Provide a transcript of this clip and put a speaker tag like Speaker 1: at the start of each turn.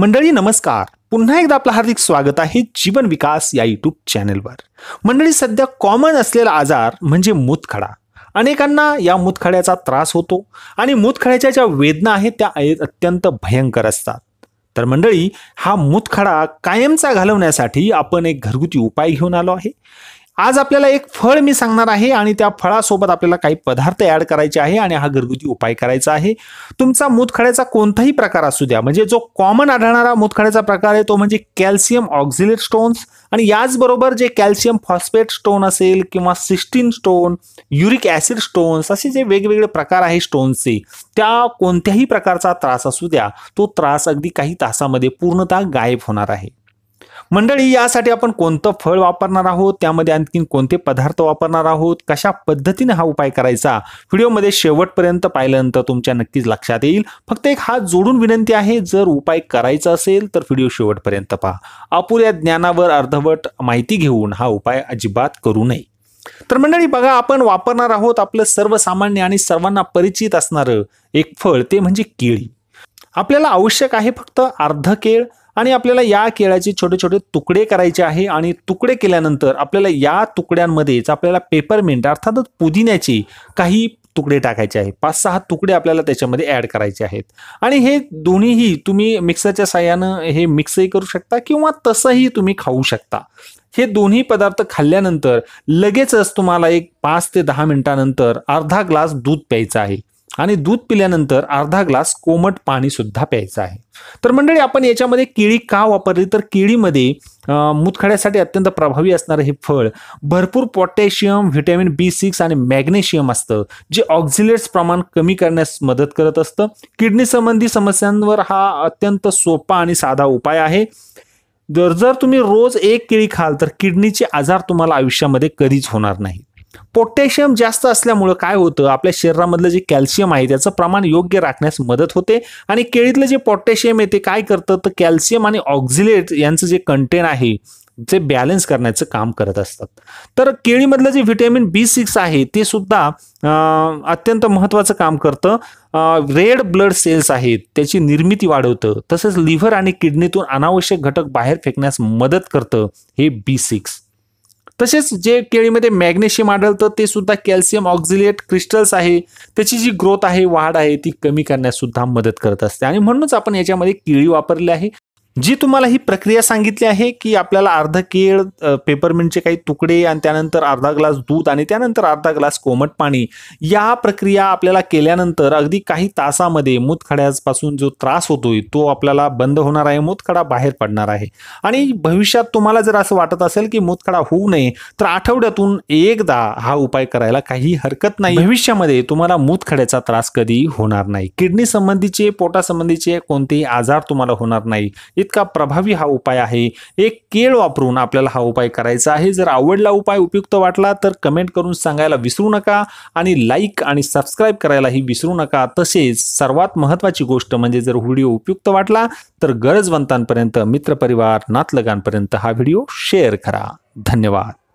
Speaker 1: मंडळी नमस्कार पुन्हा एकदा आपलं हार्दिक स्वागत आहे जीवन विकास या यूट्यूब चॅनलवर मंडळी सध्या कॉमन असलेला आजार म्हणजे मुतखडा अनेकांना या मुतखड्याचा त्रास होतो आणि मूतखड्याच्या ज्या वेदना आहेत त्या अत्यंत भयंकर असतात तर मंडळी हा मुतखडा कायमचा घालवण्यासाठी आपण एक घरगुती उपाय घेऊन आलो आहे आज आपल्याला एक फळ मी सांगणार आहे आणि त्या फळासोबत आपल्याला काही पदार्थ ऍड करायचे आहे आणि हा घरगुती उपाय करायचा आहे तुमचा मुतखड्याचा कोणताही प्रकार असू द्या म्हणजे जो कॉमन आढळणारा मुतखड्याचा प्रकार आहे तो म्हणजे कॅल्शियम ऑक्झिलेट स्टोन्स आणि याचबरोबर जे कॅल्शियम फॉस्फेट स्टोन असेल किंवा cystine stone uric acid stones असे जे वेगवेगळे प्रकार आहे स्टोन्सचे त्या कोणत्याही प्रकारचा त्रास असू द्या तो त्रास अगदी काही तासामध्ये पूर्णतः गायब होणार आहे मंडळी यासाठी आपण कोणतं फळ वापरणार आहोत त्यामध्ये आणखीन कोणते पदार्थ वापरणार आहोत कशा पद्धतीने हा उपाय करायचा व्हिडिओमध्ये शेवटपर्यंत पाहिल्यानंतर तुमच्या नक्कीच लक्षात येईल फक्त एक हात जोडून विनंती आहे जर उपाय करायचा असेल तर व्हिडिओ शेवटपर्यंत पहा अपुऱ्या ज्ञानावर अर्धवट माहिती घेऊन हा उपाय अजिबात करू नये तर मंडळी बघा आपण वापरणार आहोत आपलं सर्वसामान्य आणि सर्वांना परिचित असणारं एक फळ ते म्हणजे केळी आपल्याला आवश्यक आहे फक्त अर्ध केळ आणि आपल्याला या केळ्याचे छोटे छोटे तुकडे करायचे आहे आणि तुकडे केल्यानंतर आपल्याला या तुकड्यांमध्येच आपल्याला पेपरमिंट अर्थातच पुदिन्याचे काही तुकडे टाकायचे आहे पाच सहा तुकडे आपल्याला त्याच्यामध्ये ॲड करायचे आहेत आणि हे दोन्हीही तुम्ही मिक्सरच्या साह्यानं हे मिक्सही करू शकता किंवा तसंही तुम्ही खाऊ शकता हे दोन्ही पदार्थ खाल्ल्यानंतर लगेचच तुम्हाला एक पाच ते दहा मिनिटानंतर अर्धा ग्लास दूध प्यायचं आहे आणि दूध पिल्यानंतर अर्धा ग्लास कोमट पाणी सुद्धा प्यायचं आहे तर मंडळी आपण याच्यामध्ये केळी का वापरली तर केळीमध्ये मुतखड्यासाठी अत्यंत प्रभावी असणारं हे फळ भरपूर पोटॅशियम व्हिटॅमिन बी सिक्स आणि मॅग्नेशियम असतं जे ऑक्झिलेट्स प्रमाण कमी करण्यास मदत करत असतं किडनी संबंधी समस्यांवर हा अत्यंत सोपा आणि साधा उपाय आहे जर जर तुम्ही रोज एक केळी खाल तर किडनीचे आजार तुम्हाला आयुष्यामध्ये कधीच होणार नाही पोटॅशियम जास्त असल्यामुळं काय होतं आपल्या शरीरामधलं जे कॅल्शियम आहे त्याचं प्रमाण योग्य राखण्यास मदत होते आणि केळीतलं जे पोटॅशियम आहे ते काय करतं तर कॅल्शियम आणि ऑक्झिलेट यांचं जे कंटेंट आहे जे बॅलन्स करण्याचं काम करत असतात तर केळीमधलं जे व्हिटॅमिन बी सिक्स आहे ते सुद्धा अत्यंत महत्त्वाचं काम करतं रेड ब्लड सेल्स आहेत त्याची निर्मिती वाढवतं तसंच लिव्हर आणि किडनीतून अनावश्यक घटक बाहेर फेकण्यास मदत करतं हे बी सिक्स तसेच जे केळीमध्ये मॅग्नेशियम आढळतं ते सुद्धा कॅल्शियम ऑक्झिलेट क्रिस्टल्स आहे त्याची जी ग्रोथ आहे वाढ आहे ती कमी करण्यास सुद्धा मदत करत असते आणि म्हणूनच आपण याच्यामध्ये केळी वापरली आहे जी तुम्हाला ही प्रक्रिया सांगितली आहे की आपल्याला अर्ध केळ पेपरमिंटचे काही तुकडे आणि त्यानंतर अर्धा ग्लास दूध आणि त्यानंतर अर्धा ग्लास कोमट पाणी या प्रक्रिया आपल्याला केल्यानंतर अगदी काही तासामध्ये मूतखड्यापासून जो त्रास होतोय तो आपल्याला बंद होणार आहे मूतखडा बाहेर पडणार आहे आणि भविष्यात तुम्हाला जर असं वाटत असेल की मूतखडा होऊ नये तर आठवड्यातून एकदा हा उपाय करायला काही हरकत नाही भविष्यामध्ये तुम्हाला मूतखड्याचा त्रास कधी होणार नाही किडनी संबंधीचे पोटासंबंधीचे कोणतेही आजार तुम्हाला होणार नाही इतका प्रभावी हा उपाय आहे एक केळ वापरून आपल्याला हा उपाय करायचा आहे जर आवडला उपाय उपयुक्त वाटला तर कमेंट करून सांगायला विसरू नका आणि लाईक आणि सबस्क्राईब करायलाही विसरू नका तसेच सर्वात महत्वाची गोष्ट म्हणजे जर व्हिडिओ उपयुक्त वाटला तर गरजवंतांपर्यंत मित्रपरिवार नातलगांपर्यंत हा व्हिडिओ शेअर करा धन्यवाद